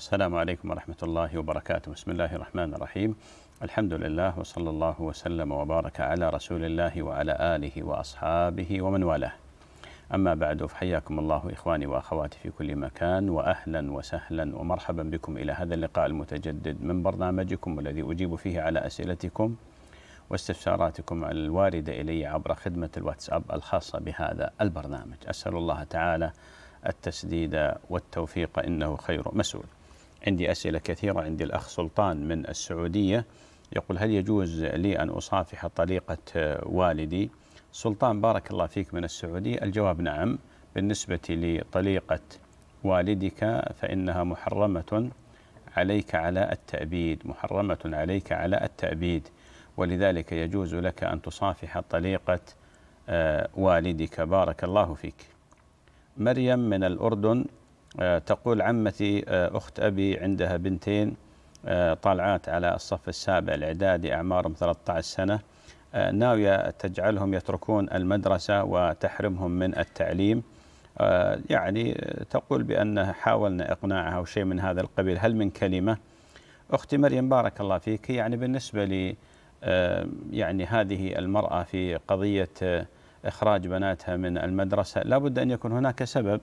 السلام عليكم ورحمة الله وبركاته بسم الله الرحمن الرحيم الحمد لله وصلى الله وسلم وبارك على رسول الله وعلى آله وأصحابه ومن والاه أما بعد فحياكم الله إخواني وأخواتي في كل مكان وأهلا وسهلا ومرحبا بكم إلى هذا اللقاء المتجدد من برنامجكم الذي أجيب فيه على أسئلتكم واستفساراتكم الواردة إلي عبر خدمة الواتساب الخاصة بهذا البرنامج أسأل الله تعالى التسديد والتوفيق إنه خير مسؤول عندي أسئلة كثيرة عندي الأخ سلطان من السعودية يقول هل يجوز لي أن أصافح طليقة والدي سلطان بارك الله فيك من السعودية الجواب نعم بالنسبة لطليقة والدك فإنها محرمة عليك على التأبيد محرمة عليك على التأبيد ولذلك يجوز لك أن تصافح طليقة آه، والدك بارك الله فيك مريم من الأردن آه، تقول عمتي آه، أخت أبي عندها بنتين آه، طالعات على الصف السابع الإعدادي أعمارهم 13 سنة ناوية تجعلهم يتركون المدرسة وتحرمهم من التعليم يعني تقول بأن حاولنا إقناعها وشيء من هذا القبيل هل من كلمة أختي مريم بارك الله فيك يعني بالنسبة لي يعني هذه المرأة في قضية إخراج بناتها من المدرسة لابد أن يكون هناك سبب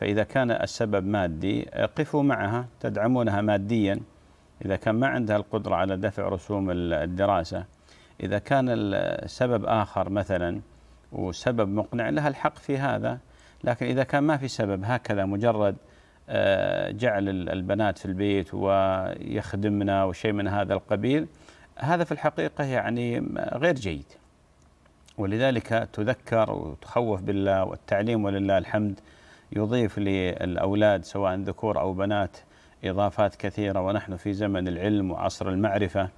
فإذا كان السبب مادي آه، قفوا معها تدعمونها ماديا إذا كان ما عندها القدرة على دفع رسوم الدراسة إذا كان السبب آخر مثلا وسبب مقنع لها الحق في هذا لكن إذا كان ما في سبب هكذا مجرد آه، جعل البنات في البيت ويخدمنا وشيء من هذا القبيل هذا في الحقيقة يعني غير جيد ولذلك تذكر وتخوف بالله والتعليم ولله الحمد يضيف للأولاد سواء ذكور أو بنات إضافات كثيرة ونحن في زمن العلم وعصر المعرفة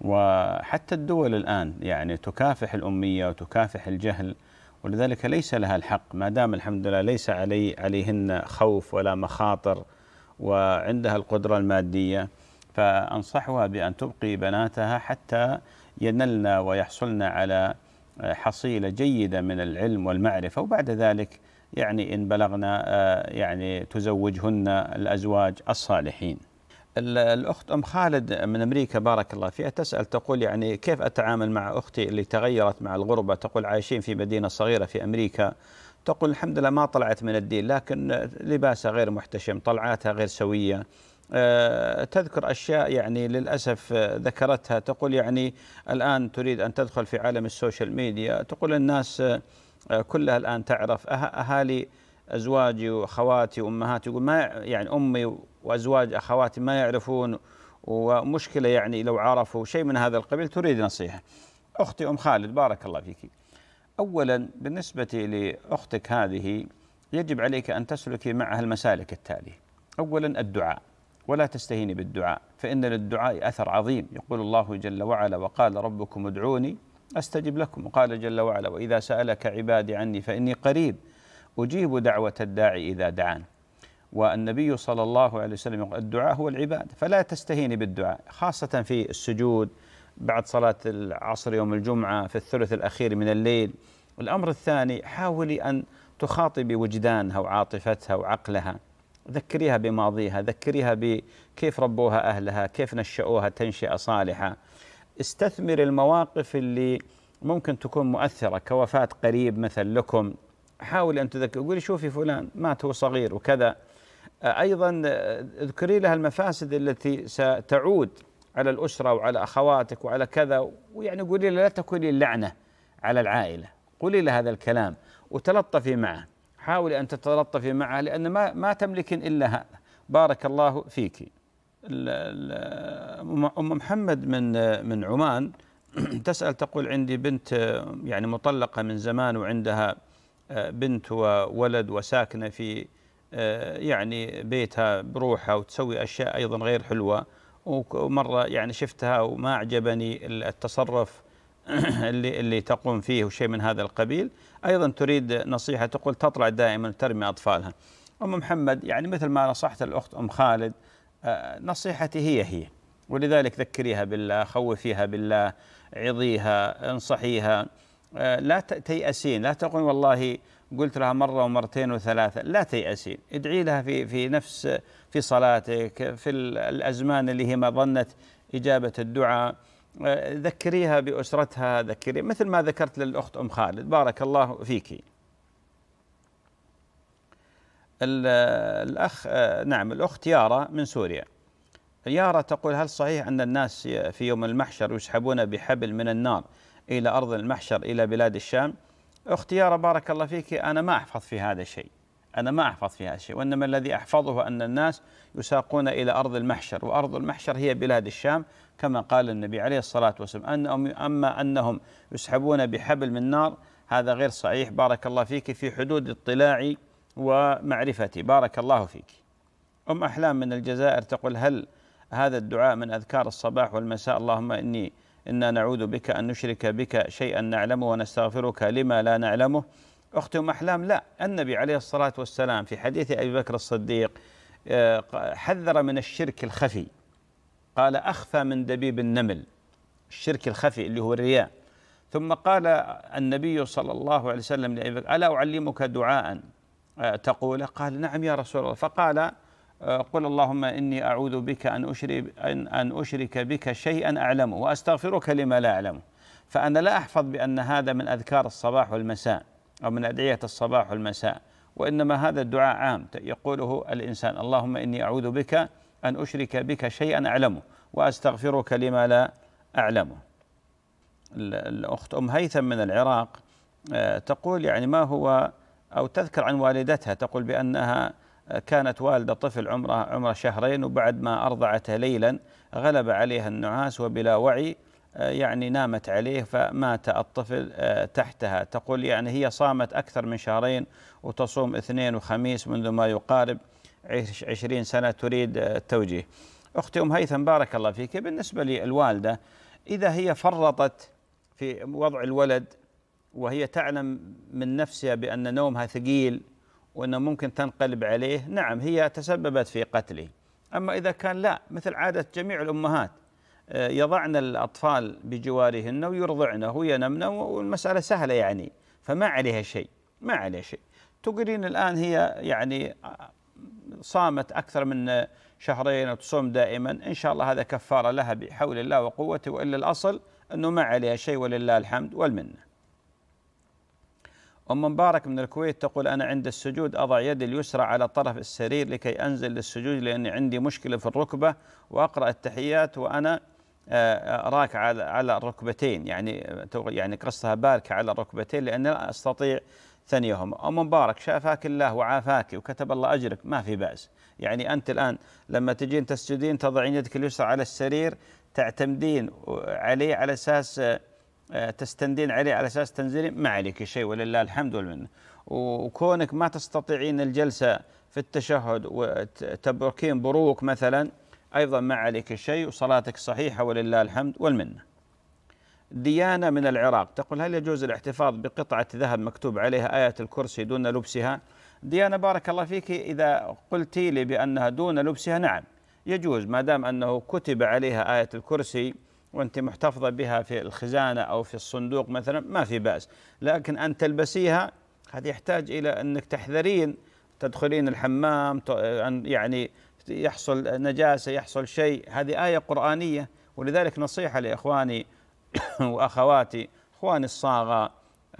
وحتى الدول الآن يعني تكافح الأمية وتكافح الجهل ولذلك ليس لها الحق ما دام الحمد لله ليس علي عليهن خوف ولا مخاطر وعندها القدرة المادية فأنصحها بأن تبقي بناتها حتى ينلن ويحصلن على حصيلة جيدة من العلم والمعرفة وبعد ذلك يعني إن بلغنا آه، يعني تزوجهن الأزواج الصالحين الأخت أم خالد من أمريكا بارك الله فيها تسأل تقول يعني كيف أتعامل مع أختي اللي تغيرت مع الغربة تقول عايشين في مدينة صغيرة في أمريكا تقول الحمد لله ما طلعت من الدين لكن لباسها غير محتشم طلعاتها غير سوية آه، تذكر أشياء يعني للأسف ذكرتها تقول يعني الآن تريد أن تدخل في عالم السوشيال ميديا تقول الناس آه، كلها الآن تعرف أه-، أهالي أزواجي وأخواتي وأمهاتي يقول ما يعني أمي وأزواج أخواتي ما يعرفون ومشكلة يعني لو عرفوا شيء من هذا القبيل تريد نصيحة أختي أم خالد بارك الله فيك أولا بالنسبة لأختك هذه يجب عليك أن تسلكي معها المسالك التالية أولا الدعاء ولا تستهيني بالدعاء فإن للدعاء أثر عظيم يقول الله جل وعلا وقال ربكم ادعوني أستجب لكم وقال جل وعلا وإذا سألك عبادي عني فإني قريب أجيب دعوة الداعي إذا دعان والنبي صلى الله عليه وسلم يقول الدعاء هو العباد فلا تستهيني بالدعاء خاصة في السجود بعد صلاة العصر يوم الجمعة في الثلث الأخير من الليل والأمر الثاني حاولي أن تخاطبي وجدانها وعاطفتها وعقلها ذكريها بماضيها ذكريها بكيف ربوها أهلها كيف نشأوها تنشئة صالحة استثمر المواقف اللي ممكن تكون مؤثرة كوفاة قريب مثل لكم حاول أن تذكر قولي شوفي فلان مات هو صغير وكذا أيضا اذكري لها المفاسد التي ستعود على الأسرة وعلى أخواتك وعلى كذا ويعني قولي لها لا تكوني اللعنة على العائلة قولي لها هذا الكلام وتلطفي معه حاولي أن تتلطفي معه لأن ما, ما تملكين إلا هذا بارك الله فيك ام محمد من من عمان تسال تقول عندي بنت يعني مطلقه من زمان وعندها آه، بنت وولد وساكنه في آه، يعني بيتها بروحها وتسوي اشياء ايضا غير حلوه ومره يعني شفتها وما اعجبني التصرف اللي اللي تقوم فيه وشيء من هذا القبيل ايضا تريد نصيحه تقول تطلع دائما ترمي اطفالها ام محمد يعني مثل ما نصحت الاخت ام خالد نصيحتي هي هي ولذلك ذكريها بالله خوفيها بالله عظيها انصحيها آه، لا تيأسين لا تقول والله قلت لها مرة ومرتين وثلاثة لا تيأسين ادعي لها في في نفس في صلاتك في الأزمان اللي هي ما ظنت إجابة الدعاء آه، ذكريها بأسرتها ذكري مثل ما ذكرت للأخت أم خالد بارك الله فيك الأخ نعم الأخت يارا من سوريا يارا تقول هل صحيح أن الناس في يوم المحشر يسحبون بحبل من النار إلى أرض المحشر إلى بلاد الشام أخت يارا بارك الله فيك أنا ما أحفظ في هذا الشيء أنا ما أحفظ في هذا الشيء وإنما الذي أحفظه أن الناس يساقون إلى أرض المحشر وأرض المحشر هي بلاد الشام كما قال النبي عليه الصلاة والسلام أنهم أما أنهم يسحبون بحبل من نار هذا غير صحيح بارك الله فيك في حدود اطلاعي ومعرفتي بارك الله فيك أم أحلام من الجزائر تقول هل هذا الدعاء من أذكار الصباح والمساء اللهم إني إنا نعوذ بك أن نشرك بك شيئا نعلمه ونستغفرك لما لا نعلمه أختي أم أحلام لا النبي عليه الصلاة والسلام في حديث أبي بكر الصديق آه، حذر من الشرك الخفي قال أخفى من دبيب النمل الشرك الخفي اللي هو الرياء ثم قال النبي صلى الله عليه وسلم لأبي بكر ألا أعلمك دعاء آه، تقوله قال نعم يا رسول الله فقال آه، قل اللهم إني أعوذ بك أن أشرك, أن, أن أشرك بك شيئا أعلمه وأستغفرك لما لا أعلمه فأنا لا أحفظ بأن هذا من أذكار الصباح والمساء أو من أدعية الصباح والمساء وإنما هذا الدعاء عام يقوله الإنسان اللهم إني أعوذ بك أن أشرك بك شيئا أعلمه وأستغفرك لما لا أعلمه الأخت أم هيثم من العراق آه، تقول يعني ما هو أو تذكر عن والدتها تقول بأنها كانت والدة طفل عمره عمره شهرين وبعد ما أرضعته ليلا غلب عليها النعاس وبلا وعي آه، يعني نامت عليه فمات الطفل آه، تحتها تقول يعني هي صامت أكثر من شهرين وتصوم اثنين وخميس منذ ما يقارب عشرين سنة تريد آه، التوجيه أختي أم هيثم بارك الله فيك بالنسبة للوالدة إذا هي فرطت في وضع الولد وهي تعلم من نفسها بأن نومها ثقيل وأنه ممكن تنقلب عليه نعم هي تسببت في قتله أما إذا كان لا مثل عادة جميع الأمهات آه، يضعن الأطفال بجوارهن ويرضعنه وينمن والمسألة سهلة يعني فما عليها شيء ما عليها شيء تقرين الآن هي يعني آه، صامت أكثر من شهرين وتصوم دائما إن شاء الله هذا كفارة لها بحول الله وقوته وإلا الأصل أنه ما عليها شيء ولله الحمد والمنه أم مبارك من الكويت تقول أنا عند السجود أضع يدي اليسرى على طرف السرير لكي أنزل للسجود لأني عندي مشكلة في الركبة وأقرأ التحيات وأنا آه، آه، راكع على على الركبتين يعني يعني قصها باركة على الركبتين لأني لا أستطيع ثنيهم أم مبارك شافاك الله وعافاك وكتب الله أجرك ما في بأس يعني أنت الآن لما تجين تسجدين تضعين يدك اليسرى على السرير تعتمدين عليه على أساس آه، آه، تستندين عليه على اساس تنزلين ما عليك شيء ولله الحمد والمنه وكونك ما تستطيعين الجلسه في التشهد وتبركين بروق مثلا ايضا ما عليك شيء وصلاتك صحيحه ولله الحمد والمنه. ديانه من العراق تقول هل يجوز الاحتفاظ بقطعه ذهب مكتوب عليها ايه الكرسي دون لبسها؟ ديانه بارك الله فيك اذا قلت لي بانها دون لبسها نعم يجوز ما دام انه كتب عليها ايه الكرسي وانت محتفظه بها في الخزانه او في الصندوق مثلا ما في باس لكن ان تلبسيها هذا يحتاج الى انك تحذرين تدخلين الحمام يعني يحصل نجاسه يحصل شيء هذه ايه قرانيه ولذلك نصيحه لاخواني واخواتي اخواني الصاغه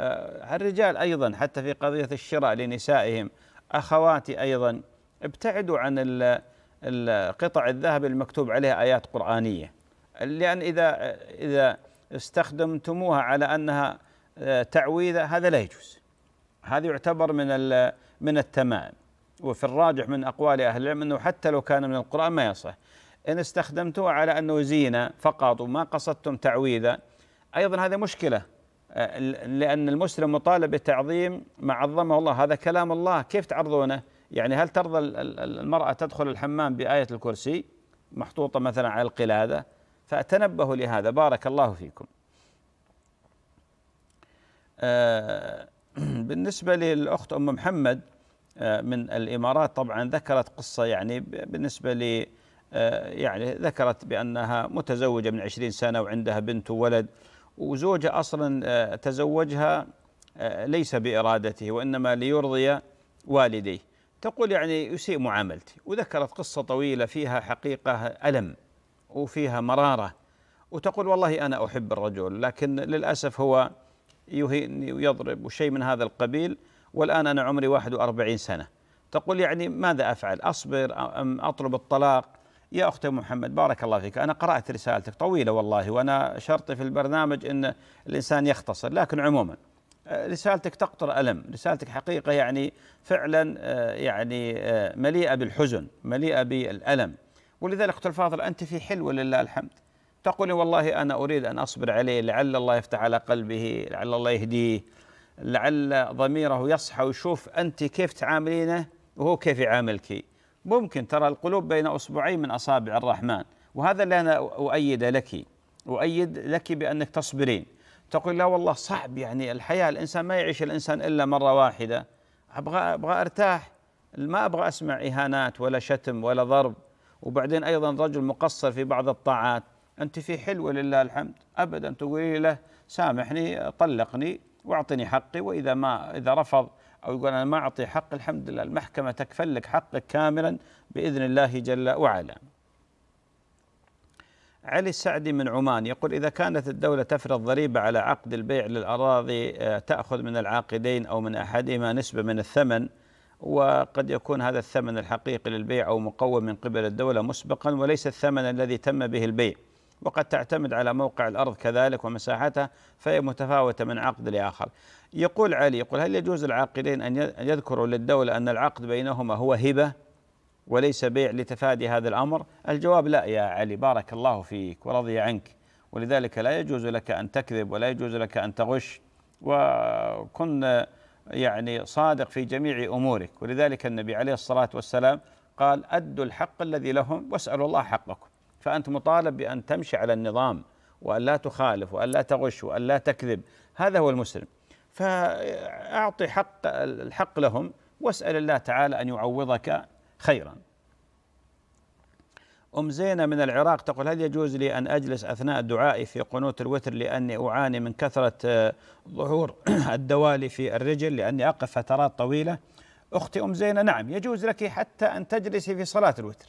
آه، الرجال ايضا حتى في قضيه الشراء لنسائهم اخواتي ايضا ابتعدوا عن قطع الذهب المكتوب عليها ايات قرانيه لأن إذا إذا استخدمتموها على أنها آه، تعويذة هذا لا يجوز هذا يعتبر من من التمائم وفي الراجح من أقوال أهل العلم أنه حتى لو كان من القرآن ما يصح إن استخدمتوها على أنه زينة فقط وما قصدتم تعويذة أيضا هذا مشكلة آه، لأن المسلم مطالب بتعظيم ما عظمه الله هذا كلام الله كيف تعرضونه يعني هل ترضى المرأة تدخل الحمام بآية الكرسي محطوطة مثلا على القلادة فأتنبه لهذا بارك الله فيكم آه، بالنسبة للأخت أم محمد آه، من الإمارات طبعا ذكرت قصة يعني بالنسبة ل آه، يعني ذكرت بأنها متزوجة من عشرين سنة وعندها بنت وولد وزوجها أصلا تزوجها ليس بإرادته وإنما ليرضي والديه تقول يعني يسيء معاملتي وذكرت قصة طويلة فيها حقيقة ألم وفيها مرارة وتقول والله أنا أحب الرجل لكن للأسف هو يهيني ويضرب وشيء من هذا القبيل والآن أنا عمري 41 سنة تقول يعني ماذا أفعل أصبر أم أطلب الطلاق يا أخت محمد بارك الله فيك أنا قرأت رسالتك طويلة والله وأنا شرطي في البرنامج أن الإنسان يختصر لكن عموما رسالتك تقطر ألم رسالتك حقيقة يعني فعلا آه، يعني آه، مليئة بالحزن مليئة بالألم ولذلك قلت الفاضل أنت في حلوة لله الحمد تقولي والله أنا أريد أن أصبر عليه لعل الله يفتح على قلبه لعل الله يهديه لعل ضميره يصحى ويشوف أنت كيف تعاملينه وهو كيف يعاملك ممكن ترى القلوب بين اصبعين من أصابع الرحمن وهذا اللي أنا أؤيد لك أؤيد لك بأنك تصبرين تقول لا والله صعب يعني الحياة الإنسان ما يعيش الإنسان إلا مرة واحدة أبغى أبغى أرتاح ما أبغى أسمع إهانات ولا شتم ولا ضرب وبعدين أيضا رجل مقصر في بعض الطاعات أنت في حلوة لله الحمد أبدا تقولي له سامحني طلقني واعطني حقي وإذا ما إذا رفض أو يقول أنا ما أعطي حق الحمد لله المحكمة تكفل لك حقك كاملا بإذن الله جل وعلا علي السعدي من عمان يقول إذا كانت الدولة تفرض ضريبة على عقد البيع للأراضي آه، تأخذ من العاقدين أو من أحدهما نسبة من الثمن وقد يكون هذا الثمن الحقيقي للبيع أو مقوم من قبل الدولة مسبقا وليس الثمن الذي تم به البيع وقد تعتمد على موقع الأرض كذلك ومساحتها فهي متفاوتة من عقد لآخر يقول علي يقول هل يجوز العاقلين أن يذكروا للدولة أن العقد بينهما هو هبة وليس بيع لتفادي هذا الأمر الجواب لا يا علي بارك الله فيك ورضي عنك ولذلك لا يجوز لك أن تكذب ولا يجوز لك أن تغش وكن يعني صادق في جميع امورك ولذلك النبي عليه الصلاه والسلام قال ادوا الحق الذي لهم واسالوا الله حقكم فانت مطالب بان تمشي على النظام وان لا تخالف وان لا تغش وان لا تكذب هذا هو المسلم فاعطي حق الحق لهم واسال الله تعالى ان يعوضك خيرا أم زينة من العراق تقول هل يجوز لي أن أجلس أثناء دعائي في قنوت الوتر لأني أعاني من كثرة آه، ظهور الدوالي في الرجل لأني أقف فترات طويلة أختي أم زينة نعم يجوز لك حتى أن تجلسي في صلاة الوتر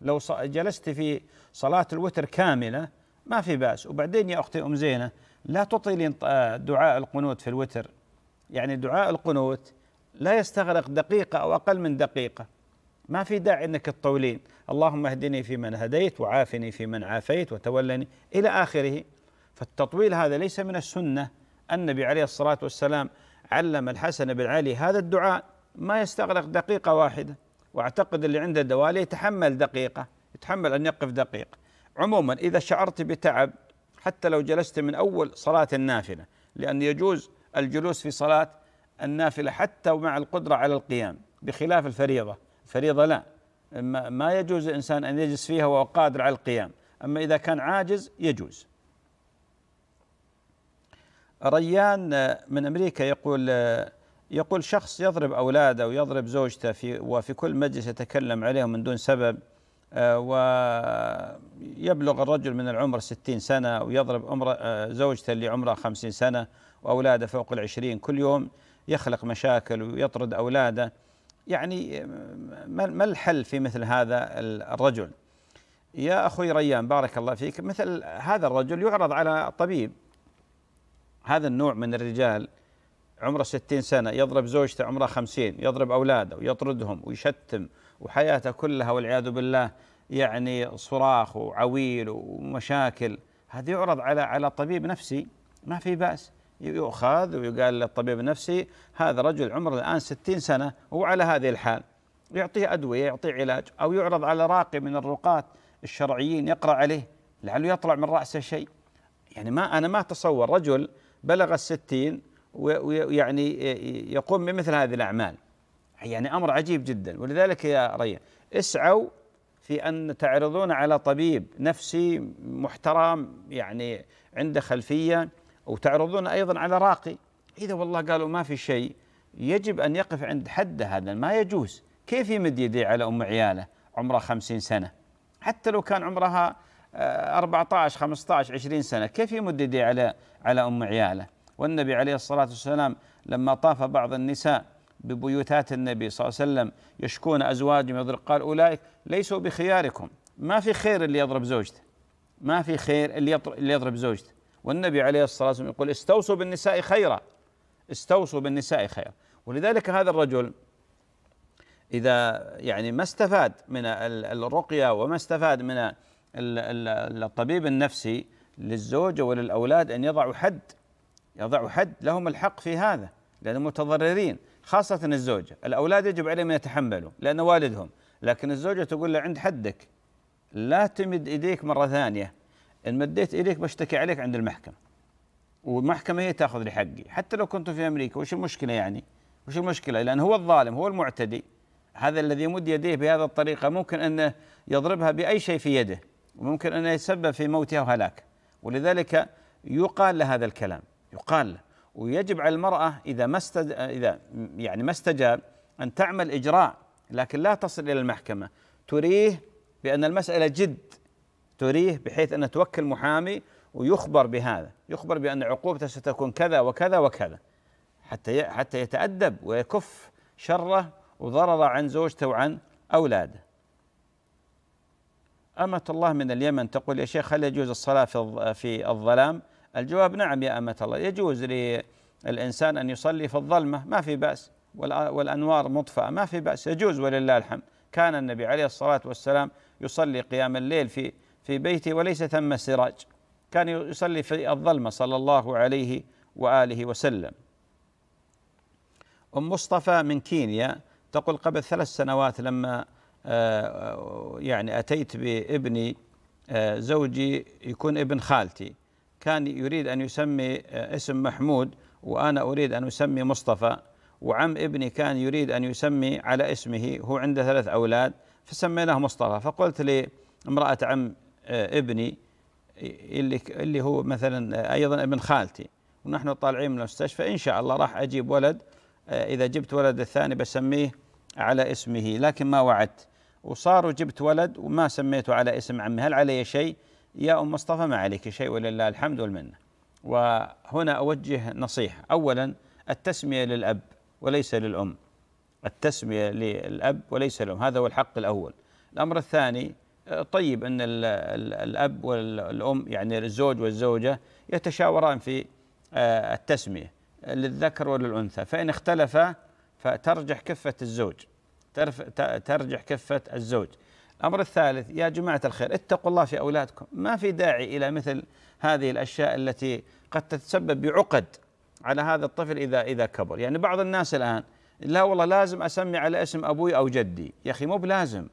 لو جلست في صلاة الوتر كاملة ما في بأس وبعدين يا أختي أم زينة لا تطيلين آه، دعاء القنوت في الوتر يعني دعاء القنوت لا يستغرق دقيقة أو أقل من دقيقة ما في داعي انك تطولين اللهم اهدني فيمن هديت وعافني فيمن عافيت وتولني الى اخره فالتطويل هذا ليس من السنه النبي عليه الصلاه والسلام علم الحسن بن علي هذا الدعاء ما يستغرق دقيقه واحده واعتقد اللي عنده دوالي يتحمل دقيقه يتحمل ان يقف دقيق عموما اذا شعرت بتعب حتى لو جلست من اول صلاه النافله لان يجوز الجلوس في صلاه النافله حتى ومع القدره على القيام بخلاف الفريضه فريضة لا ما يجوز الإنسان أن يجلس فيها وهو قادر على القيام أما إذا كان عاجز يجوز ريان من أمريكا يقول يقول شخص يضرب أولاده ويضرب زوجته في وفي كل مجلس يتكلم عليهم من دون سبب آه، ويبلغ الرجل من العمر ستين سنة ويضرب عمر آه، زوجته اللي عمرها خمسين سنة وأولاده فوق العشرين كل يوم يخلق مشاكل ويطرد أولاده يعني ما الحل في مثل هذا الرجل يا أخوي ريان بارك الله فيك مثل هذا الرجل يعرض على الطبيب هذا النوع من الرجال عمره ستين سنة يضرب زوجته عمرها خمسين يضرب أولاده ويطردهم ويشتم وحياته كلها والعياذ بالله يعني صراخ وعويل ومشاكل هذا يعرض على على طبيب نفسي ما في بأس يؤخذ ويقال للطبيب النفسي هذا رجل عمره الآن 60 سنة وهو على هذه الحال يعطيه أدوية يعطيه علاج أو يعرض على راقي من الرقاة الشرعيين يقرأ عليه لعله يطلع من رأسه شيء يعني ما أنا ما أتصور رجل بلغ الستين ويعني يقوم بمثل هذه الأعمال يعني أمر عجيب جدا ولذلك يا ريان اسعوا في أن تعرضون على طبيب نفسي محترم يعني عنده خلفية وتعرضون أيضا على راقي إذا والله قالوا ما في شيء يجب أن يقف عند حد هذا ما يجوز كيف يمد يديه على أم عياله عمرها خمسين سنة حتى لو كان عمرها 14 15 20 سنة كيف يمد يديه على على أم عياله والنبي عليه الصلاة والسلام لما طاف بعض النساء ببيوتات النبي صلى الله عليه وسلم يشكون أزواجهم يضرب قال أولئك ليسوا بخياركم ما في خير اللي يضرب زوجته ما في خير اللي يضرب زوجته والنبي عليه الصلاة والسلام يقول استوصوا بالنساء خيرا استوصوا بالنساء خيرا ولذلك هذا الرجل إذا يعني ما استفاد من الرقية وما استفاد من الطبيب النفسي للزوجة وللأولاد أن يضعوا حد يضعوا حد لهم الحق في هذا لأنهم متضررين خاصة الزوجة الأولاد يجب عليهم أن يتحملوا لأن والدهم لكن الزوجة تقول له عند حدك لا تمد إيديك مرة ثانية ان مديت اليك بشتكي عليك عند المحكمه والمحكمه هي تاخذ لي حقي حتى لو كنت في امريكا وش المشكله يعني وش المشكله لان هو الظالم هو المعتدي هذا الذي يمد يديه بهذه الطريقه ممكن انه يضربها باي شيء في يده وممكن انه يتسبب في موتها وهلاكها، ولذلك يقال له هذا الكلام يقال له ويجب على المراه اذا ما استد... اذا يعني ما استجاب ان تعمل اجراء لكن لا تصل الى المحكمه تريه بان المساله جد تريه بحيث أن توكل محامي ويخبر بهذا يخبر بأن عقوبته ستكون كذا وكذا وكذا حتى حتى يتأدب ويكف شره وضرره عن زوجته وعن أولاده أمة الله من اليمن تقول يا شيخ هل يجوز الصلاة في في الظلام؟ الجواب نعم يا أمة الله يجوز للإنسان أن يصلي في الظلمة ما في بأس والأنوار مطفأة ما في بأس يجوز ولله الحمد كان النبي عليه الصلاة والسلام يصلي قيام الليل في في بيته وليس ثم سراج كان يصلي في الظلمة صلى الله عليه وآله وسلم أم مصطفى من كينيا تقول قبل ثلاث سنوات لما آه، آه، يعني أتيت بابني آه، زوجي يكون ابن خالتي كان يريد أن يسمي اسم محمود وأنا أريد أن أسمي مصطفى وعم ابني كان يريد أن يسمي على اسمه هو عنده ثلاث أولاد فسميناه مصطفى فقلت لامرأة عم آه، ابني اللي اللي هو مثلا آه، ايضا ابن خالتي ونحن طالعين من المستشفى ان شاء الله راح اجيب ولد آه، اذا جبت ولد الثاني بسميه على اسمه لكن ما وعدت وصار وجبت ولد وما سميته على اسم عمي هل علي شيء يا ام مصطفى ما عليك شيء ولله الحمد والمنه وهنا اوجه نصيحه اولا التسميه للاب وليس للام التسميه للاب وليس للام هذا هو الحق الاول الامر الثاني طيب ان الاب والام يعني الزوج والزوجه يتشاوران في آه، التسميه للذكر وللانثى فان اختلفا فترجح كفه الزوج ترجح كفه الزوج الامر الثالث يا جماعه الخير اتقوا الله في اولادكم ما في داعي الى مثل هذه الاشياء التي قد تتسبب بعقد على هذا الطفل اذا اذا كبر يعني بعض الناس الان لا والله لازم اسمي على اسم ابوي او جدي يا اخي مو بلازم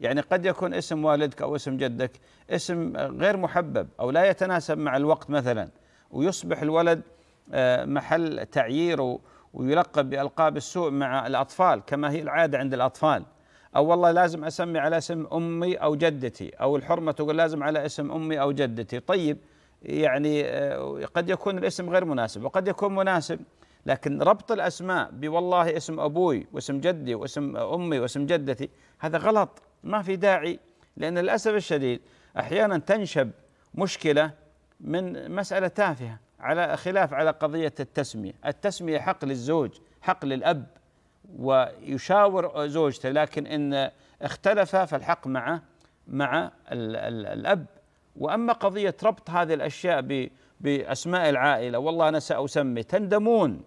يعني قد يكون اسم والدك او اسم جدك اسم غير محبب او لا يتناسب مع الوقت مثلا ويصبح الولد آه، محل تعيير ويلقب بالقاب السوء مع الاطفال كما هي العاده عند الاطفال او والله لازم اسمي على اسم امي او جدتي او الحرمه تقول لازم على اسم امي او جدتي طيب يعني آه، قد يكون الاسم غير مناسب وقد يكون مناسب لكن ربط الاسماء بوالله اسم ابوي واسم جدي واسم امي واسم جدتي هذا غلط ما في داعي لأن للأسف الشديد أحيانا تنشب مشكلة من مسألة تافهة على خلاف على قضية التسمية التسمية حق للزوج حق للأب ويشاور زوجته لكن إن اختلف فالحق مع مع الأب وأما قضية ربط هذه الأشياء بأسماء العائلة والله أنا سأسمي تندمون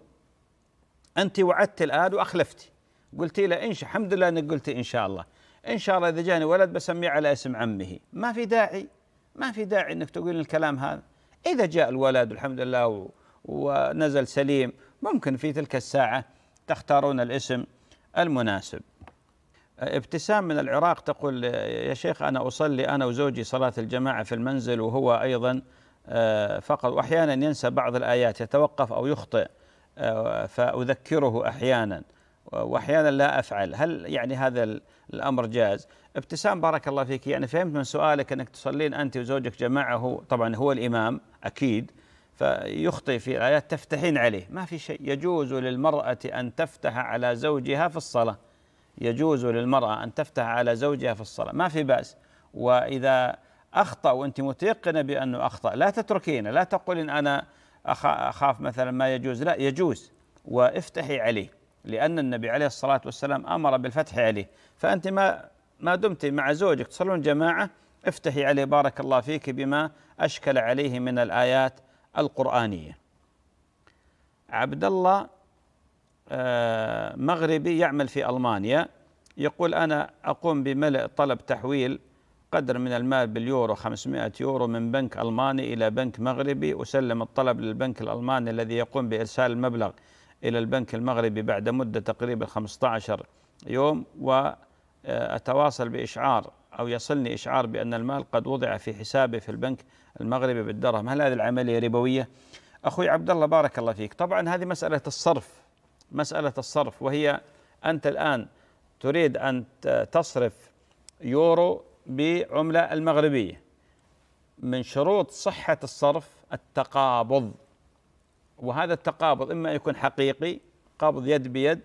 أنت وعدت الآن وأخلفتي قلتي له إن الحمد لله أنك قلتي إن شاء الله ان شاء الله اذا جاني ولد بسميه على اسم عمه ما في داعي ما في داعي انك تقول الكلام هذا اذا جاء الولد والحمد لله ونزل سليم ممكن في تلك الساعه تختارون الاسم المناسب ابتسام من العراق تقول يا شيخ انا اصلي انا وزوجي صلاه الجماعه في المنزل وهو ايضا آه، فقط واحيانا ينسى بعض الايات يتوقف او يخطئ آه، فاذكره احيانا واحيانا لا افعل هل يعني هذا الامر جاز ابتسام بارك الله فيك يعني فهمت من سؤالك انك تصلين انت وزوجك جماعه هو طبعا هو الامام اكيد فيخطئ في الايات تفتحين عليه ما في شيء يجوز للمراه ان تفتح على زوجها في الصلاه يجوز للمراه ان تفتح على زوجها في الصلاه ما في باس واذا اخطا وانت متيقنه بانه اخطا لا تتركينه لا تقولين انا اخاف مثلا ما يجوز لا يجوز وافتحي عليه لأن النبي عليه الصلاة والسلام أمر بالفتح عليه فأنت ما ما دمت مع زوجك تصلون جماعة افتحي عليه بارك الله فيك بما أشكل عليه من الآيات القرآنية عبد الله آه، مغربي يعمل في ألمانيا يقول أنا أقوم بملء طلب تحويل قدر من المال باليورو 500 يورو من بنك ألماني إلى بنك مغربي أسلم الطلب للبنك الألماني الذي يقوم بإرسال المبلغ إلى البنك المغربي بعد مدة تقريبا 15 يوم وأتواصل بإشعار أو يصلني إشعار بأن المال قد وضع في حسابي في البنك المغربي بالدرهم هل هذه العملية ربوية؟ أخوي عبد الله بارك الله فيك طبعا هذه مسألة الصرف مسألة الصرف وهي أنت الآن تريد أن تصرف يورو بعملة المغربية من شروط صحة الصرف التقابض وهذا التقابض إما يكون حقيقي قبض يد بيد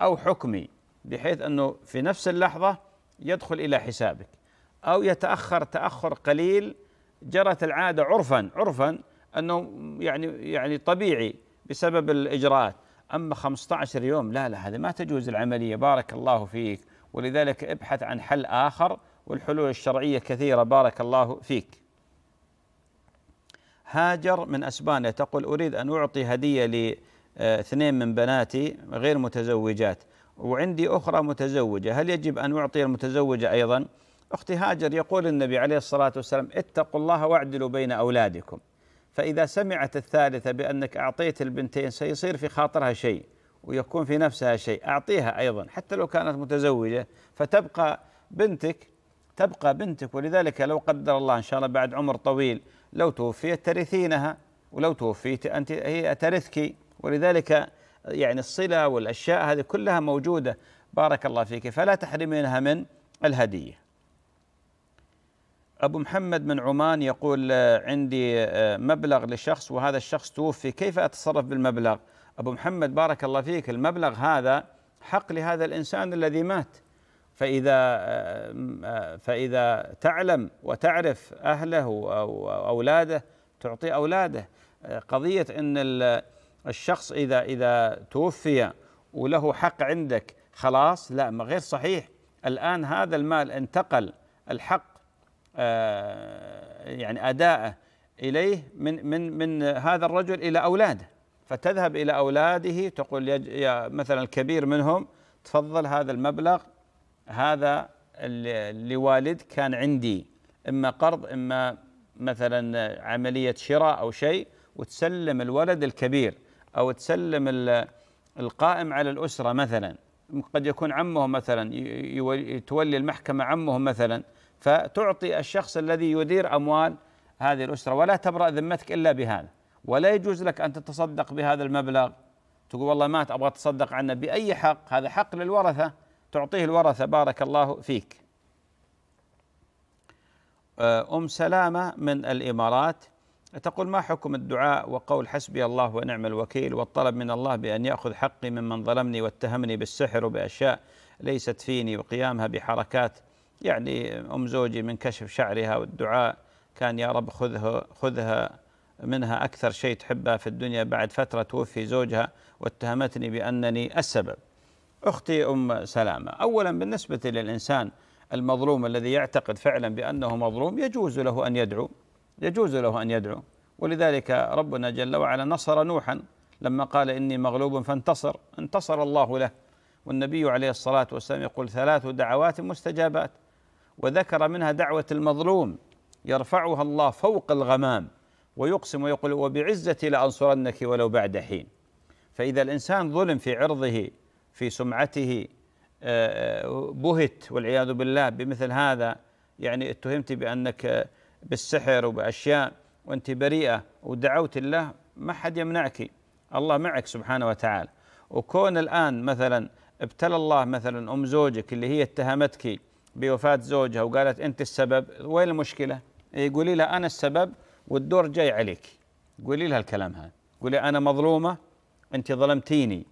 أو حكمي بحيث أنه في نفس اللحظة يدخل إلى حسابك أو يتأخر تأخر قليل جرت العادة عرفا عرفا أنه يعني يعني طبيعي بسبب الإجراءات أما 15 يوم لا لا هذه ما تجوز العملية بارك الله فيك ولذلك ابحث عن حل آخر والحلول الشرعية كثيرة بارك الله فيك هاجر من اسبانيا تقول اريد ان اعطي هديه لاثنين آه، من بناتي غير متزوجات وعندي اخرى متزوجه هل يجب ان اعطي المتزوجه ايضا؟ اختي هاجر يقول النبي عليه الصلاه والسلام اتقوا الله واعدلوا بين اولادكم فاذا سمعت الثالثه بانك اعطيت البنتين سيصير في خاطرها شيء ويكون في نفسها شيء اعطيها ايضا حتى لو كانت متزوجه فتبقى بنتك تبقى بنتك ولذلك لو قدر الله ان شاء الله بعد عمر طويل لو توفيت ترثينها ولو توفيت أنت هي ترثك ولذلك يعني الصلة والأشياء هذه كلها موجودة بارك الله فيك فلا تحرمينها من الهدية أبو محمد من عمان يقول عندي آه، مبلغ لشخص وهذا الشخص توفي كيف أتصرف بالمبلغ؟ أبو محمد بارك الله فيك المبلغ هذا حق لهذا الإنسان الذي مات فإذا فإذا تعلم وتعرف أهله أو أولاده تعطي أولاده قضية أن الشخص إذا إذا توفي وله حق عندك خلاص لا ما غير صحيح الآن هذا المال انتقل الحق آه، يعني أداءه إليه من من من هذا الرجل إلى أولاده فتذهب إلى أولاده تقول يا مثلا الكبير منهم تفضل هذا المبلغ هذا لوالد كان عندي اما قرض اما مثلا عمليه شراء او شيء وتسلم الولد الكبير او تسلم القائم على الاسره مثلا قد يكون عمه مثلا يتولي المحكمه عمه مثلا فتعطي الشخص الذي يدير اموال هذه الاسره ولا تبرأ ذمتك الا بهذا ولا يجوز لك ان تتصدق بهذا المبلغ تقول والله مات ابغى اتصدق عنه باي حق هذا حق للورثه تعطيه الورثة بارك الله فيك آه، أم سلامة من الإمارات تقول ما حكم الدعاء وقول حسبي الله ونعم الوكيل والطلب من الله بأن يأخذ حقي ممن ظلمني واتهمني بالسحر وبأشياء ليست فيني وقيامها بحركات يعني أم زوجي من كشف شعرها والدعاء كان يا رب خذه خذها منها أكثر شيء تحبها في الدنيا بعد فترة توفي زوجها واتهمتني بأنني السبب أختي أم سلامة أولا بالنسبة للإنسان المظلوم الذي يعتقد فعلا بأنه مظلوم يجوز له أن يدعو يجوز له أن يدعو ولذلك ربنا جل وعلا نصر نوحا لما قال إني مغلوب فانتصر انتصر الله له والنبي عليه الصلاة والسلام يقول ثلاث دعوات مستجابات وذكر منها دعوة المظلوم يرفعها الله فوق الغمام ويقسم ويقول وبعزتي لأنصرنك ولو بعد حين فإذا الإنسان ظلم في عرضه في سمعته آه، آه، بهت والعياذ بالله بمثل هذا يعني اتهمت بأنك آه، بالسحر وبأشياء وأنت بريئة ودعوت الله ما حد يمنعك الله معك سبحانه وتعالى وكون الآن مثلا ابتلى الله مثلا أم زوجك اللي هي اتهمتك بوفاة زوجها وقالت أنت السبب وين المشكلة إيه، قولي لها أنا السبب والدور جاي عليك قولي لها الكلام هذا قولي أنا مظلومة أنت ظلمتيني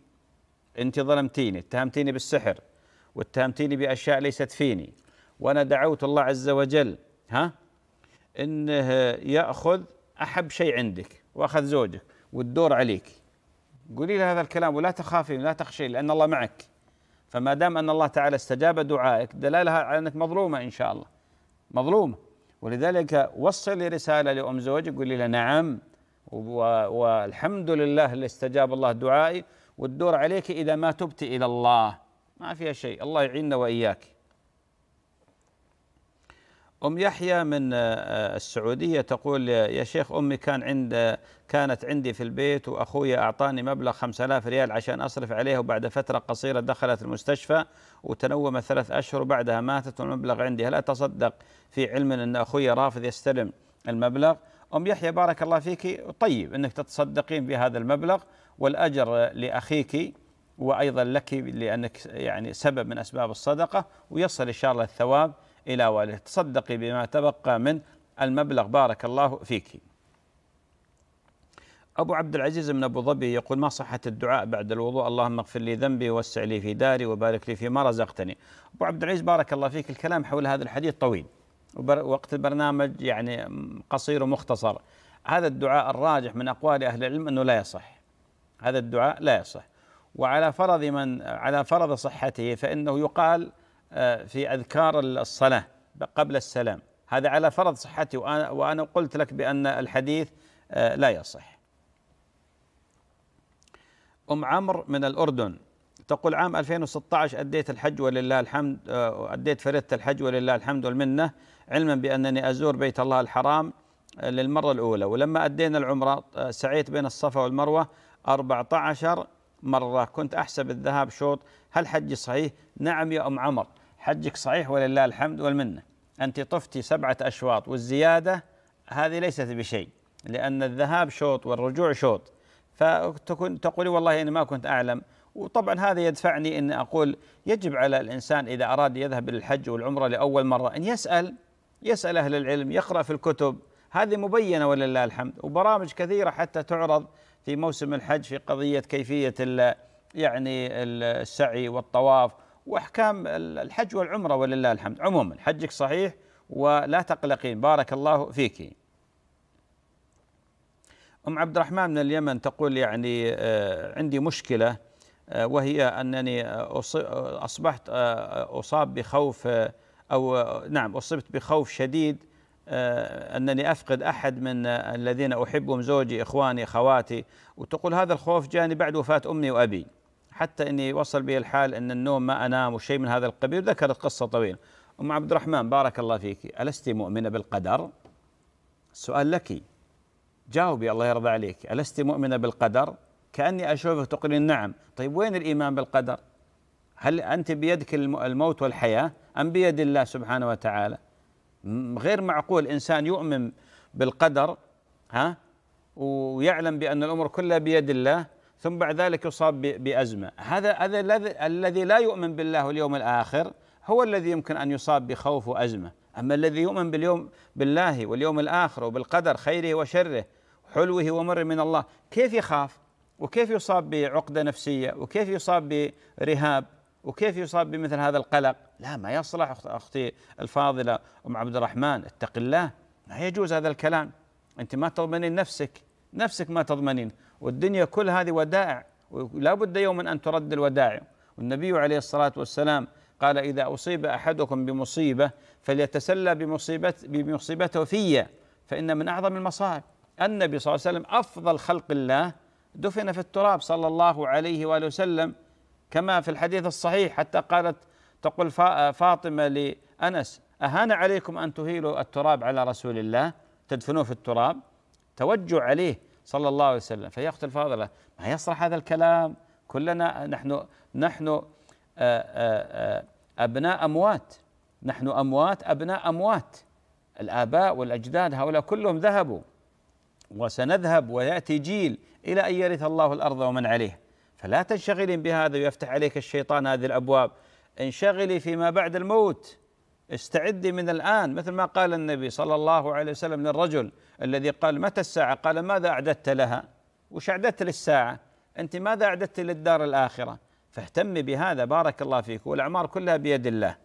أنت ظلمتيني اتهمتيني بالسحر واتهمتيني بأشياء ليست فيني وأنا دعوت الله عز وجل ها أنه يأخذ أحب شيء عندك وأخذ زوجك والدور عليك قولي له هذا الكلام ولا تخافي ولا تخشي لأن الله معك فما دام أن الله تعالى استجاب دعائك دلالة على أنك مظلومة إن شاء الله مظلومة ولذلك وصلي رسالة لأم زوجك قولي لها نعم والحمد لله اللي استجاب الله دعائي والدور عليك إذا ما تبت إلى الله ما فيها شيء الله يعيننا وإياك أم يحيى من آه، آه، السعودية تقول يا شيخ أمي كان عند كانت عندي في البيت وأخوي أعطاني مبلغ 5000 ريال عشان أصرف عليه وبعد فترة قصيرة دخلت المستشفى وتنومت ثلاث أشهر وبعدها ماتت والمبلغ عندي هل أتصدق في علم أن أخوي رافض يستلم المبلغ أم يحيى بارك الله فيك طيب أنك تتصدقين بهذا المبلغ والأجر لأخيك وأيضا لك لأنك يعني سبب من أسباب الصدقة ويصل إن شاء الله الثواب إلى والده تصدقي بما تبقى من المبلغ بارك الله فيك أبو عبد العزيز من أبو ظبي يقول ما صحة الدعاء بعد الوضوء اللهم اغفر لي ذنبي ووسع لي في داري وبارك لي فيما رزقتني أبو عبد العزيز بارك الله فيك الكلام حول هذا الحديث طويل وقت البرنامج يعني قصير ومختصر هذا الدعاء الراجح من أقوال أهل العلم أنه لا يصح هذا الدعاء لا يصح وعلى فرض من على فرض صحته فإنه يقال آه، في أذكار الصلاة قبل السلام هذا على فرض صحته وأنا, وأنا قلت لك بأن الحديث آه، لا يصح أم عمرو من الأردن تقول عام 2016 أديت الحج ولله الحمد آه، أديت فريضة الحج ولله الحمد والمنة علما بأنني أزور بيت الله الحرام للمرة الأولى ولما أدينا العمرة سعيت بين الصفا والمروة 14 مرة كنت أحسب الذهاب شوط هل حجي صحيح؟ نعم يا أم عمر حجك صحيح ولله الحمد والمنة أنت طفتي سبعة أشواط والزيادة هذه ليست بشيء لأن الذهاب شوط والرجوع شوط فتكون تقولي والله أنا ما كنت أعلم وطبعا هذا يدفعني أن أقول يجب على الإنسان إذا أراد يذهب للحج والعمرة لأول مرة أن يسأل يسأل أهل العلم يقرأ في الكتب هذه مبينة ولله الحمد وبرامج كثيرة حتى تعرض في موسم الحج في قضية كيفية يعني السعي والطواف وأحكام الحج والعمرة ولله الحمد عموما حجك صحيح ولا تقلقين بارك الله فيك أم عبد الرحمن من اليمن تقول يعني آه، عندي مشكلة آه، وهي أنني آه، أصبحت أصاب بخوف أو نعم أصبت بخوف شديد آه، أنني أفقد أحد من الذين أحبهم زوجي إخواني خواتي وتقول هذا الخوف جاني بعد وفاة أمي وأبي حتى أني وصل بي الحال أن النوم ما أنام وشيء من هذا القبيل ذكرت قصة طويلة أم عبد الرحمن بارك الله فيك ألست مؤمنة بالقدر السؤال لك جاوبي الله يرضى عليك ألست مؤمنة بالقدر كأني أشوفك تقولين نعم طيب وين الإيمان بالقدر هل أنت بيدك الموت والحياة أم بيد الله سبحانه وتعالى غير معقول انسان يؤمن بالقدر ها ويعلم بان الامور كلها بيد الله ثم بعد ذلك يصاب بازمه هذا هذا الذي لا يؤمن بالله واليوم الاخر هو الذي يمكن ان يصاب بخوف وازمه اما الذي يؤمن باليوم بالله واليوم الاخر وبالقدر خيره وشره حلوه ومره من الله كيف يخاف وكيف يصاب بعقده نفسيه وكيف يصاب برهاب وكيف يصاب بمثل هذا القلق لا ما يصلح أختي الفاضلة أم عبد الرحمن اتق الله ما يجوز هذا الكلام أنت ما تضمنين نفسك نفسك ما تضمنين والدنيا كل هذه ودائع ولا بد يوما أن ترد الودائع والنبي عليه الصلاة والسلام قال إذا أصيب أحدكم بمصيبة فليتسلى بمصيبة بمصيبته في فإن من أعظم المصائب النبي صلى الله عليه وسلم أفضل خلق الله دفن في التراب صلى الله عليه وآله وسلم كما في الحديث الصحيح حتى قالت تقول فاطمة لأنس أهان عليكم أن تهيلوا التراب على رسول الله تدفنوه في التراب توجع عليه صلى الله عليه وسلم فيقتل فاضله الفاضلة ما يصلح هذا الكلام كلنا نحن نحن آه، آه، آه، أبناء أموات نحن أموات أبناء أموات الآباء والأجداد هؤلاء كلهم ذهبوا وسنذهب ويأتي جيل إلى أن يرث الله الأرض ومن عليه فلا تنشغلين بهذا ويفتح عليك الشيطان هذه الابواب انشغلي فيما بعد الموت استعدي من الان مثل ما قال النبي صلى الله عليه وسلم للرجل الذي قال متى الساعه؟ قال ماذا اعددت لها؟ وش اعددت للساعه؟ انت ماذا اعددت للدار الاخره؟ فاهتمي بهذا بارك الله فيك والاعمار كلها بيد الله.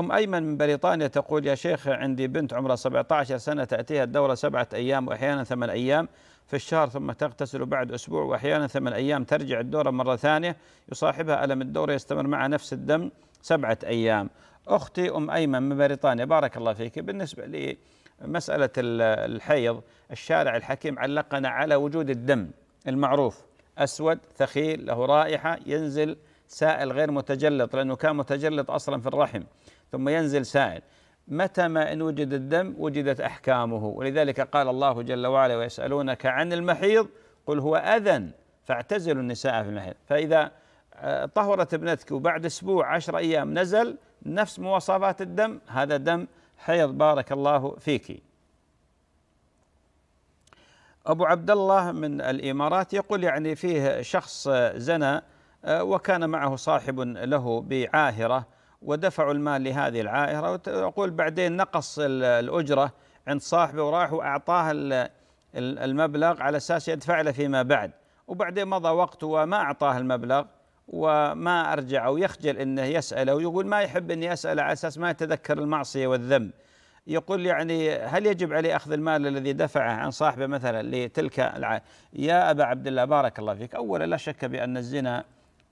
ام ايمن من بريطانيا تقول يا شيخ عندي بنت عمرها 17 سنه تاتيها الدوره سبعه ايام واحيانا ثمان ايام في الشهر ثم تغتسل بعد أسبوع وأحيانا ثمان أيام ترجع الدورة مرة ثانية يصاحبها ألم الدورة يستمر مع نفس الدم سبعة أيام أختي أم أيمن من بريطانيا بارك الله فيك بالنسبة لمسألة الحيض الشارع الحكيم علقنا على وجود الدم المعروف أسود ثخيل له رائحة ينزل سائل غير متجلط لأنه كان متجلط أصلا في الرحم ثم ينزل سائل متى ما إن وجد الدم وجدت أحكامه ولذلك قال الله جل وعلا ويسألونك عن المحيض قل هو أذى فاعتزلوا النساء في المحيض فإذا آه، طهرت ابنتك وبعد أسبوع عشر أيام نزل نفس مواصفات الدم هذا دم حيض بارك الله فيك أبو عبد الله من الإمارات يقول يعني فيه شخص زنى آه، وكان معه صاحب له بعاهرة ودفعوا المال لهذه العائرة ويقول بعدين نقص الأجرة عند صاحبه وراح وأعطاه المبلغ على أساس يدفع له فيما بعد وبعدين مضى وقت وما أعطاه المبلغ وما أرجع ويخجل أنه يسأله ويقول ما يحب أني أسأله على أساس ما يتذكر المعصية والذنب يقول يعني هل يجب عليه أخذ المال الذي دفعه عن صاحبه مثلا لتلك العائلة يا أبا عبد الله بارك الله فيك أولا لا شك بأن الزنا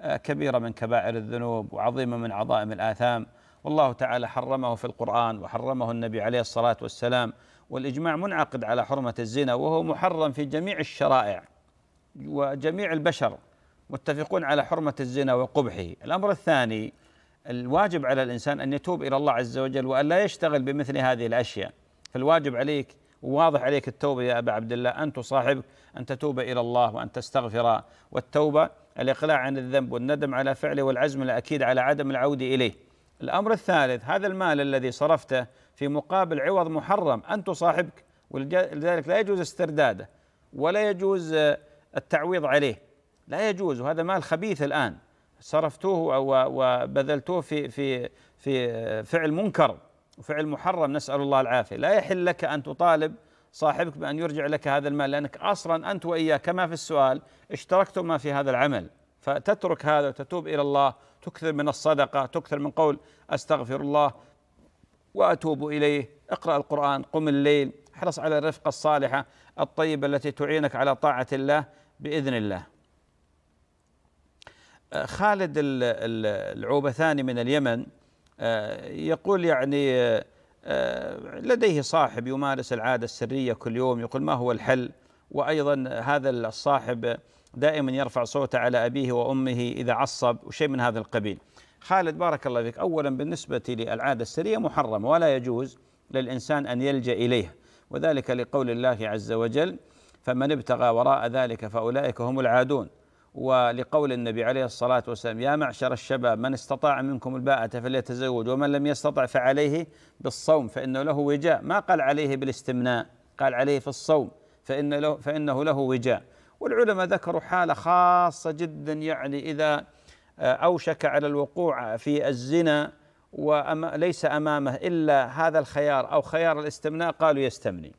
آه، كبيرة من كبائر الذنوب وعظيمة من عظائم الآثام والله تعالى حرمه في القرآن وحرمه النبي عليه الصلاة والسلام والإجماع منعقد على حرمة الزنا وهو محرم في جميع الشرائع وجميع البشر متفقون على حرمة الزنا وقبحه الأمر الثاني الواجب على الإنسان أن يتوب إلى الله عز وجل وأن لا يشتغل بمثل هذه الأشياء فالواجب عليك وواضح عليك التوبة يا أبا عبد الله أن تصاحبك أن تتوب إلى الله وأن تستغفر والتوبة الإقلاع عن الذنب والندم على فعله والعزم الأكيد على عدم العودة إليه الأمر الثالث هذا المال الذي صرفته في مقابل عوض محرم أنت صاحبك ولذلك لا يجوز استرداده ولا يجوز آه، التعويض عليه لا يجوز وهذا مال خبيث الآن صرفتوه أو وبذلتوه في في في آه، فعل منكر وفعل محرم نسأل الله العافية لا يحل لك أن تطالب صاحبك بأن يرجع لك هذا المال لأنك أصلا أنت وإياه كما في السؤال اشتركتما في هذا العمل فتترك هذا وتتوب إلى الله تكثر من الصدقة تكثر من قول أستغفر الله وأتوب إليه اقرأ القرآن قم الليل احرص على الرفقة الصالحة الطيبة التي تعينك على طاعة الله بإذن الله خالد العوبثاني من اليمن آه، يقول يعني آه، آه، لديه صاحب يمارس العاده السريه كل يوم يقول ما هو الحل وايضا هذا الصاحب دائما يرفع صوته على ابيه وامه اذا عصب وشيء من هذا القبيل. خالد بارك الله فيك اولا بالنسبه للعاده السريه محرمه ولا يجوز للانسان ان يلجا اليها وذلك لقول الله عز وجل فمن ابتغى وراء ذلك فاولئك هم العادون ولقول النبي عليه الصلاة والسلام يا معشر الشباب من استطاع منكم الباءة فليتزوج ومن لم يستطع فعليه بالصوم فإنه له وجاء ما قال عليه بالاستمناء قال عليه في الصوم فإن له فإنه له وجاء والعلماء ذكروا حالة خاصة جدا يعني إذا آه، أوشك على الوقوع في الزنا وليس أمامه إلا هذا الخيار أو خيار الاستمناء قالوا يستمني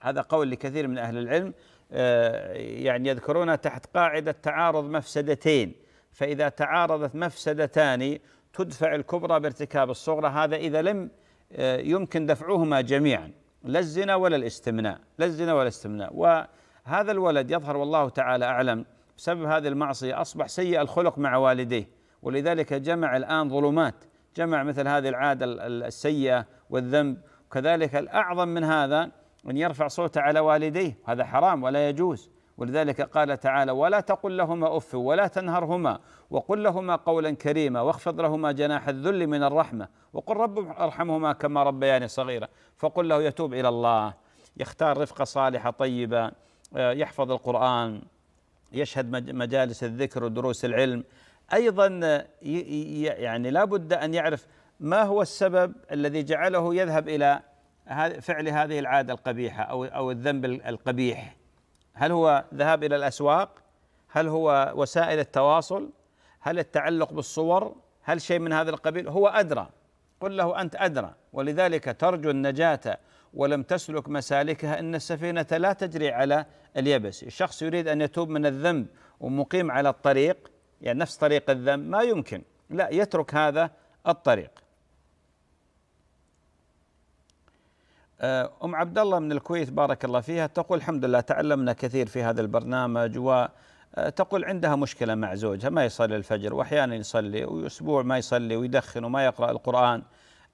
هذا قول لكثير من أهل العلم آه، يعني يذكرونها تحت قاعدة تعارض مفسدتين فإذا تعارضت مفسدتان تدفع الكبرى بارتكاب الصغرى هذا إذا لم آه، يمكن دفعهما جميعا لا الزنا ولا الاستمناء لا الزنا ولا الاستمناء وهذا الولد يظهر والله تعالى أعلم بسبب هذه المعصية أصبح سيء الخلق مع والديه ولذلك جمع الآن ظلمات جمع مثل هذه العادة السيئة والذنب وكذلك الأعظم من هذا أن يرفع صوته على والديه هذا حرام ولا يجوز ولذلك قال تعالى ولا تقل لهما أف ولا تنهرهما وقل لهما قولا كريما واخفض لهما جناح الذل من الرحمة وقل رب ارحمهما كما ربياني صغيرة فقل له يتوب إلى الله يختار رفقة صالحة طيبة آه، يحفظ القرآن يشهد مجالس الذكر ودروس العلم أيضا آه، يعني لا بد أن يعرف ما هو السبب الذي جعله يذهب إلى فعل هذه العاده القبيحه او او الذنب القبيح هل هو ذهاب الى الاسواق؟ هل هو وسائل التواصل؟ هل التعلق بالصور؟ هل شيء من هذا القبيل؟ هو ادرى قل له انت ادرى ولذلك ترجو النجاه ولم تسلك مسالكها ان السفينه لا تجري على اليبس، الشخص يريد ان يتوب من الذنب ومقيم على الطريق يعني نفس طريق الذنب ما يمكن لا يترك هذا الطريق آه، ام عبد الله من الكويت بارك الله فيها تقول الحمد لله تعلمنا كثير في هذا البرنامج و آه، تقول عندها مشكله مع زوجها ما يصلي الفجر واحيانا يصلي واسبوع ما يصلي ويدخن وما يقرا القران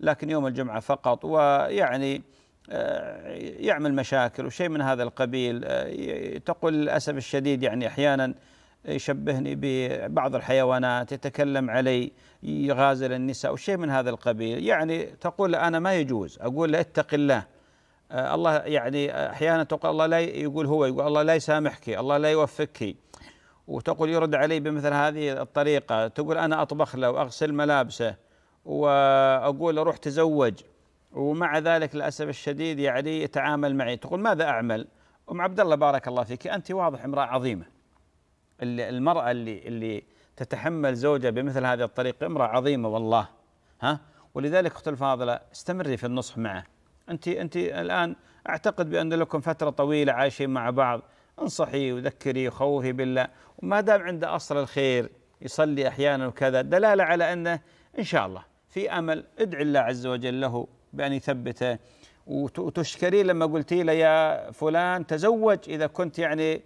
لكن يوم الجمعه فقط ويعني آه، يعمل مشاكل وشيء من هذا القبيل تقول للاسف الشديد يعني احيانا يشبهني ببعض الحيوانات يتكلم علي يغازل النساء وشيء من هذا القبيل يعني تقول أنا ما يجوز أقول له اتق الله آه، الله يعني احيانا تقول الله لا يقول هو يقول الله لا يسامحك الله لا يوفقك وتقول يرد علي بمثل هذه الطريقه تقول انا اطبخ له واغسل ملابسه واقول له روح تزوج ومع ذلك للاسف الشديد يعني يتعامل معي تقول ماذا اعمل؟ ام عبد الله بارك الله فيك انت واضح امراه عظيمه المراه اللي اللي تتحمل زوجها بمثل هذه الطريقه امراه عظيمه والله ها ولذلك اخت الفاضله استمري في النصح معه انت انت الان اعتقد بان لكم فتره طويله عايشين مع بعض انصحي وذكري وخوفي بالله وما دام عنده اصل الخير يصلي احيانا وكذا دلاله على انه ان شاء الله في امل ادعي الله عز وجل له بان يثبته وتشكري لما قلتي له يا فلان تزوج اذا كنت يعني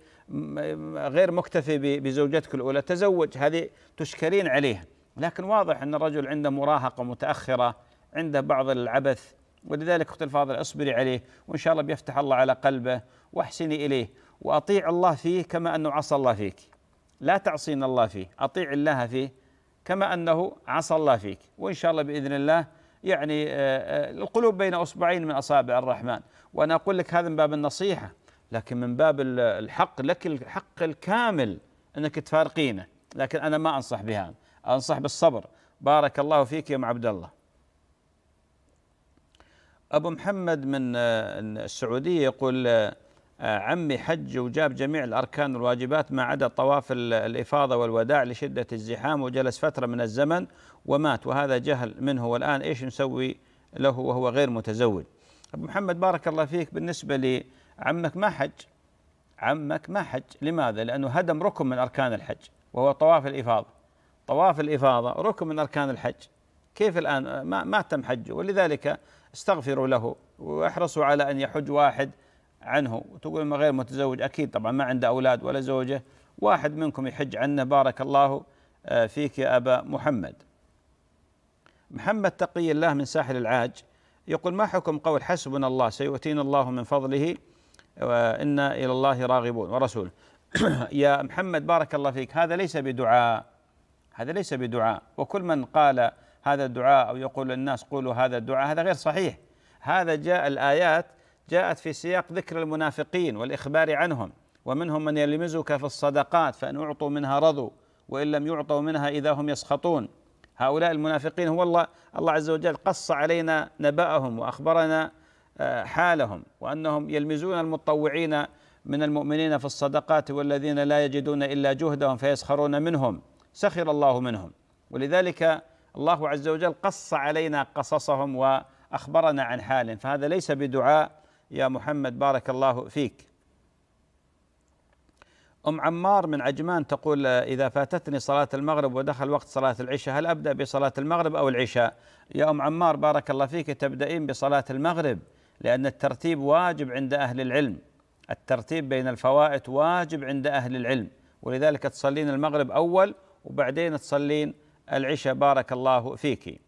غير مكتفي بزوجتك الاولى تزوج هذه تشكرين عليها لكن واضح ان الرجل عنده مراهقه متاخره عنده بعض العبث ولذلك اختي الفاضل اصبري عليه وان شاء الله بيفتح الله على قلبه واحسني اليه واطيع الله فيه كما انه عصى الله فيك لا تعصين الله فيه اطيع الله فيه كما انه عصى الله فيك وان شاء الله باذن الله يعني آه، آه، القلوب بين اصبعين من اصابع الرحمن وانا اقول لك هذا من باب النصيحه لكن من باب الحق لك الحق الكامل انك تفارقينه لكن انا ما انصح بهذا انصح بالصبر بارك الله فيك يا ام عبد الله أبو محمد من آه، السعودية يقول آه، آه، عمي حج وجاب جميع الأركان والواجبات ما عدا طواف الإفاضة والوداع لشدة الزحام وجلس فترة من الزمن ومات وهذا جهل منه والآن إيش نسوي له وهو غير متزوج أبو محمد بارك الله فيك بالنسبة لعمك ما حج عمك ما حج لماذا؟ لأنه هدم ركن من أركان الحج وهو طواف الإفاضة طواف الإفاضة ركن من أركان الحج كيف الآن ما, ما تم حجه ولذلك استغفروا له واحرصوا على أن يحج واحد عنه وتقول ما غير متزوج أكيد طبعا ما عنده أولاد ولا زوجة واحد منكم يحج عنه بارك الله آه، فيك يا أبا محمد محمد تقي الله من ساحل العاج يقول ما حكم قول حسبنا الله سيؤتينا الله من فضله وإنا آه، إلى الله راغبون ورسول يا محمد بارك الله فيك هذا ليس بدعاء هذا ليس بدعاء وكل من قال هذا الدعاء أو يقول للناس قولوا هذا الدعاء هذا غير صحيح هذا جاء الآيات جاءت في سياق ذكر المنافقين والإخبار عنهم ومنهم من يلمزك في الصدقات فإن أعطوا منها رضوا وإن لم يعطوا منها إذا هم يسخطون هؤلاء المنافقين هو الله الله عز وجل قص علينا نبأهم وأخبرنا آه، حالهم وأنهم يلمزون المتطوعين من المؤمنين في الصدقات والذين لا يجدون إلا جهدهم فيسخرون منهم سخر الله منهم ولذلك الله عز وجل قص علينا قصصهم واخبرنا عن حالهم فهذا ليس بدعاء يا محمد بارك الله فيك ام عمار من عجمان تقول اذا فاتتني صلاه المغرب ودخل وقت صلاه العشاء هل ابدا بصلاه المغرب او العشاء يا ام عمار بارك الله فيك تبدأين بصلاه المغرب لان الترتيب واجب عند اهل العلم الترتيب بين الفوائت واجب عند اهل العلم ولذلك تصلين المغرب اول وبعدين تصلين العشاء بارك الله فيك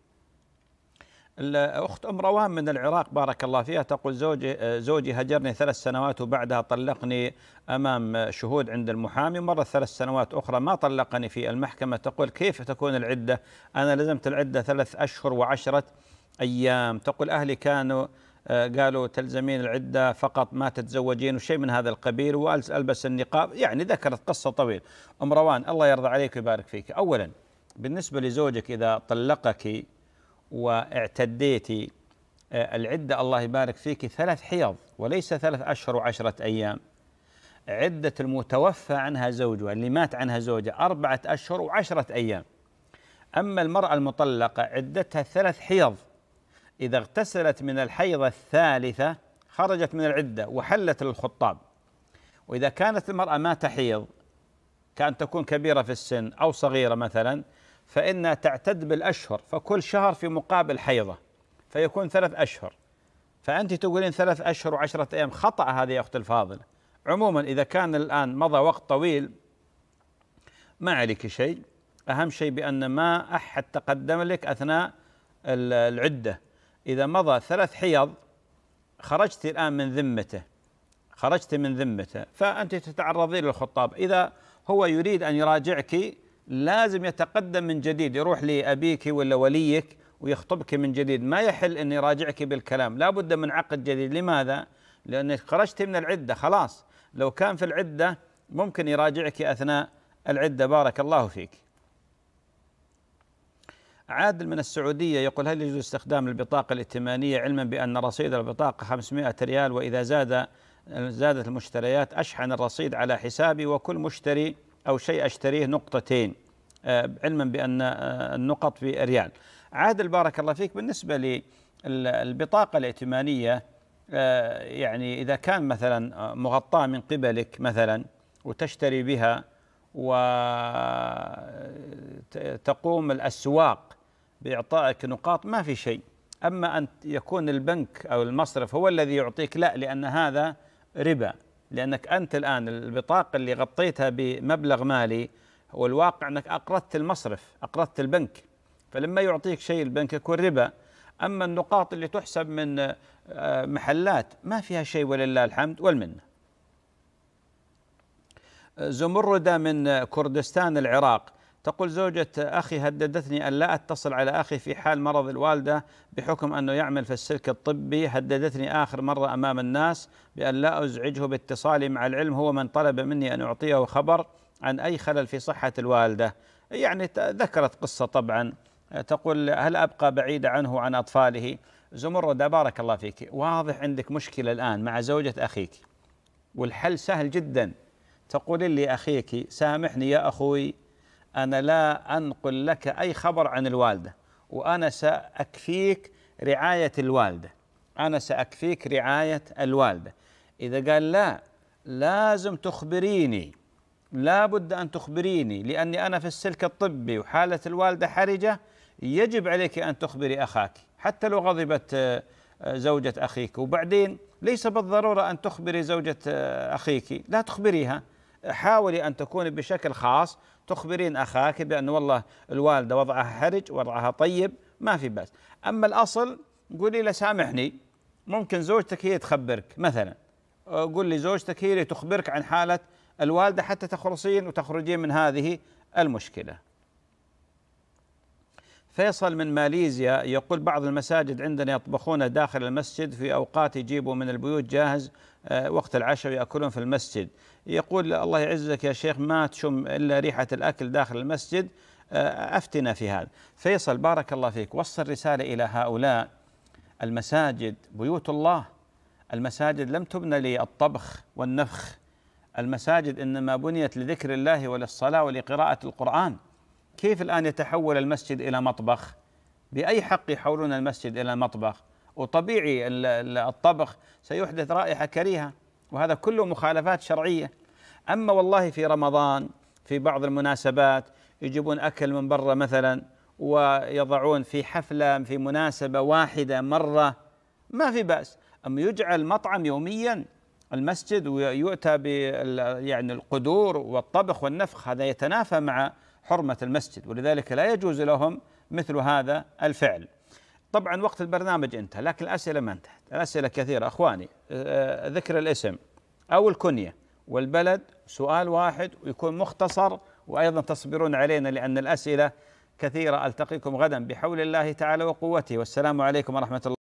الأخت أم روان من العراق بارك الله فيها تقول زوجي, زوجي هجرني ثلاث سنوات وبعدها طلقني أمام شهود عند المحامي مرة ثلاث سنوات أخرى ما طلقني في المحكمة تقول كيف تكون العدة أنا لزمت العدة ثلاث أشهر وعشرة أيام تقول أهلي كانوا قالوا تلزمين العدة فقط ما تتزوجين وشيء من هذا القبيل وألبس النقاب يعني ذكرت قصة طويلة أم روان الله يرضى عليك ويبارك فيك أولاً بالنسبة لزوجك إذا طلقك واعتديت آه، العدة الله يبارك فيك ثلاث حيض وليس ثلاث أشهر وعشرة أيام عدة المتوفى عنها زوجها اللي مات عنها زوجها أربعة أشهر وعشرة أيام أما المرأة المطلقة عدتها ثلاث حيض إذا اغتسلت من الحيضة الثالثة خرجت من العدة وحلت للخطاب وإذا كانت المرأة ما تحيض كأن تكون كبيرة في السن أو صغيرة مثلا فإنها تعتد بالأشهر فكل شهر في مقابل حيضة فيكون ثلاث أشهر فأنت تقولين ثلاث أشهر وعشرة أيام خطأ هذه يا أخت الفاضلة عموما إذا كان الآن مضى وقت طويل ما عليك شيء أهم شيء بأن ما أحد تقدم لك أثناء العدة إذا مضى ثلاث حيض خرجت الآن من ذمته خرجت من ذمته فأنت تتعرضين للخطاب إذا هو يريد أن يراجعك لازم يتقدم من جديد يروح لأبيك ولا وليك ويخطبك من جديد ما يحل أن يراجعك بالكلام لا بد من عقد جديد لماذا؟ لأنك خرجت من العدة خلاص لو كان في العدة ممكن يراجعك أثناء العدة بارك الله فيك عادل من السعودية يقول هل يجوز استخدام البطاقة الائتمانية علما بأن رصيد البطاقة 500 ريال وإذا زاد زادت المشتريات أشحن الرصيد على حسابي وكل مشتري أو شيء أشتريه نقطتين آه، علما بأن آه، النقط في ريال عادل بارك الله فيك بالنسبة للبطاقة الائتمانية آه، يعني إذا كان مثلا مغطاة من قبلك مثلا وتشتري بها وتقوم الأسواق بإعطائك نقاط ما في شيء أما أن يكون البنك أو المصرف هو الذي يعطيك لا لأن هذا ربا لأنك أنت الآن البطاقة اللي غطيتها بمبلغ مالي والواقع أنك أقرضت المصرف أقرضت البنك فلما يعطيك شيء البنك يكون ربا أما النقاط اللي تحسب من آه، محلات ما فيها شيء ولله الحمد والمنة آه، زمردة من كردستان العراق تقول زوجة أخي هددتني أن لا أتصل على أخي في حال مرض الوالدة بحكم أنه يعمل في السلك الطبي هددتني آخر مرة أمام الناس بأن لا أزعجه باتصالي مع العلم هو من طلب مني أن أعطيه خبر عن أي خلل في صحة الوالدة يعني ذكرت قصة طبعا تقول هل أبقى بعيدة عنه وعن أطفاله زمردة بارك الله فيك واضح عندك مشكلة الآن مع زوجة أخيك والحل سهل جدا تقول لي أخيك سامحني يا أخوي أنا لا أنقل لك أي خبر عن الوالدة وأنا سأكفيك رعاية الوالدة أنا سأكفيك رعاية الوالدة إذا قال لا لازم تخبريني لابد أن تخبريني لأني أنا في السلك الطبي وحالة الوالدة حرجة يجب عليك أن تخبري أخاك حتى لو غضبت آه، زوجة أخيك وبعدين ليس بالضرورة أن تخبري زوجة آه، أخيك لا تخبريها حاولي أن تكوني بشكل خاص تخبرين أخاك بأن والله الوالدة وضعها حرج وضعها طيب ما في بأس أما الأصل قولي له سامحني ممكن زوجتك هي تخبرك مثلا آه، قول لي زوجتك هي اللي تخبرك عن حالة الوالدة حتى تخلصين وتخرجين من هذه المشكلة فيصل من ماليزيا يقول بعض المساجد عندنا يطبخون داخل المسجد في أوقات يجيبوا من البيوت جاهز آه، وقت العشاء ويأكلون في المسجد يقول الله يعزك يا شيخ ما تشم إلا ريحة الأكل داخل المسجد آه، أفتنا في هذا فيصل بارك الله فيك وصل رسالة إلى هؤلاء المساجد بيوت الله المساجد لم تبنى للطبخ والنفخ المساجد إنما بنيت لذكر الله وللصلاة ولقراءة القرآن كيف الآن يتحول المسجد إلى مطبخ بأي حق يحولون المسجد إلى مطبخ وطبيعي الطبخ سيحدث رائحة كريهة وهذا كله مخالفات شرعية أما والله في رمضان في بعض المناسبات يجيبون أكل من برا مثلا ويضعون في حفلة في مناسبة واحدة مرة ما في بأس أما يجعل مطعم يوميا المسجد ويؤتى يعني القدور والطبخ والنفخ هذا يتنافى مع حرمة المسجد ولذلك لا يجوز لهم مثل هذا الفعل طبعا وقت البرنامج انتهى لكن الأسئلة ما انتهت الأسئلة كثيرة أخواني آه، ذكر الاسم أو الكنية والبلد سؤال واحد ويكون مختصر وأيضا تصبرون علينا لأن الأسئلة كثيرة ألتقيكم غدا بحول الله تعالى وقوته والسلام عليكم ورحمة الله